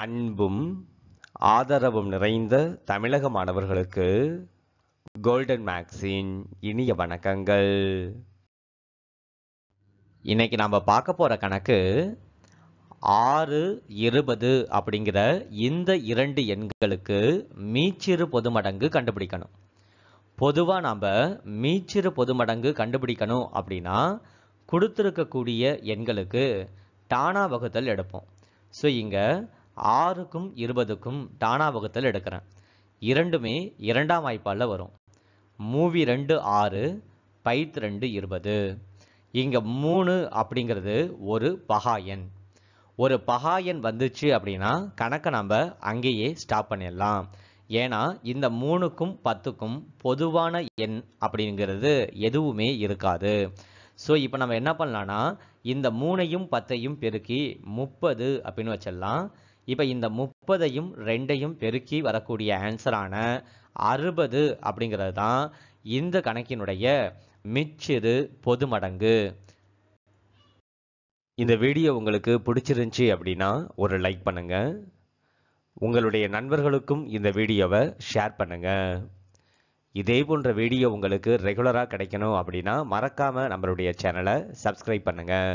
அன்பும் ஆதரவும் நிறைந்த தமிழக மாணவர்களுக்கு கோல்டன் மேக்ஸின் இனிய வணக்கங்கள் இன்னைக்கு நாம் பார்க்க போகிற கணக்கு ஆறு இருபது அப்படிங்கிற இந்த இரண்டு எண்களுக்கு மீச்சிறு பொதுமடங்கு கண்டுபிடிக்கணும் பொதுவாக நாம் மீச்சிறு பொதுமடங்கு கண்டுபிடிக்கணும் அப்படின்னா கொடுத்துருக்கக்கூடிய எண்களுக்கு டானா வகுத்தல் எடுப்போம் ஸோ இங்கே ஆறுக்கும் இருபதுக்கும் டானா வகுத்தல் எடுக்கிறேன் இரண்டுமே இரண்டாம் வாய்ப்பால் வரும் மூவி ரெண்டு ஆறு பைத் ரெண்டு இருபது இங்கே மூணு அப்படிங்கிறது ஒரு பகா எண் ஒரு பகா எண் வந்துச்சு அப்படின்னா கணக்கை நம்ம அங்கேயே ஸ்டாப் பண்ணிடலாம் ஏன்னா இந்த மூணுக்கும் பத்துக்கும் பொதுவான எண் அப்படிங்கிறது எதுவுமே இருக்காது ஸோ இப்போ நம்ம என்ன பண்ணலான்னா இந்த மூணையும் பத்தையும் பெருக்கி முப்பது அப்படின்னு வச்சிடலாம் இப்போ இந்த முப்பதையும் ரெண்டையும் பெருக்கி வரக்கூடிய ஆன்சரான அறுபது அப்படிங்கிறது தான் இந்த கணக்கினுடைய மிச்சிறு பொது மடங்கு இந்த வீடியோ உங்களுக்கு பிடிச்சிருந்துச்சி அப்படின்னா ஒரு லைக் பண்ணுங்க உங்களுடைய நண்பர்களுக்கும் இந்த வீடியோவை ஷேர் பண்ணுங்க இதே போன்ற வீடியோ உங்களுக்கு ரெகுலராக கிடைக்கணும் அப்படின்னா மறக்காமல் நம்மளுடைய சேனலை சப்ஸ்கிரைப் பண்ணுங்கள்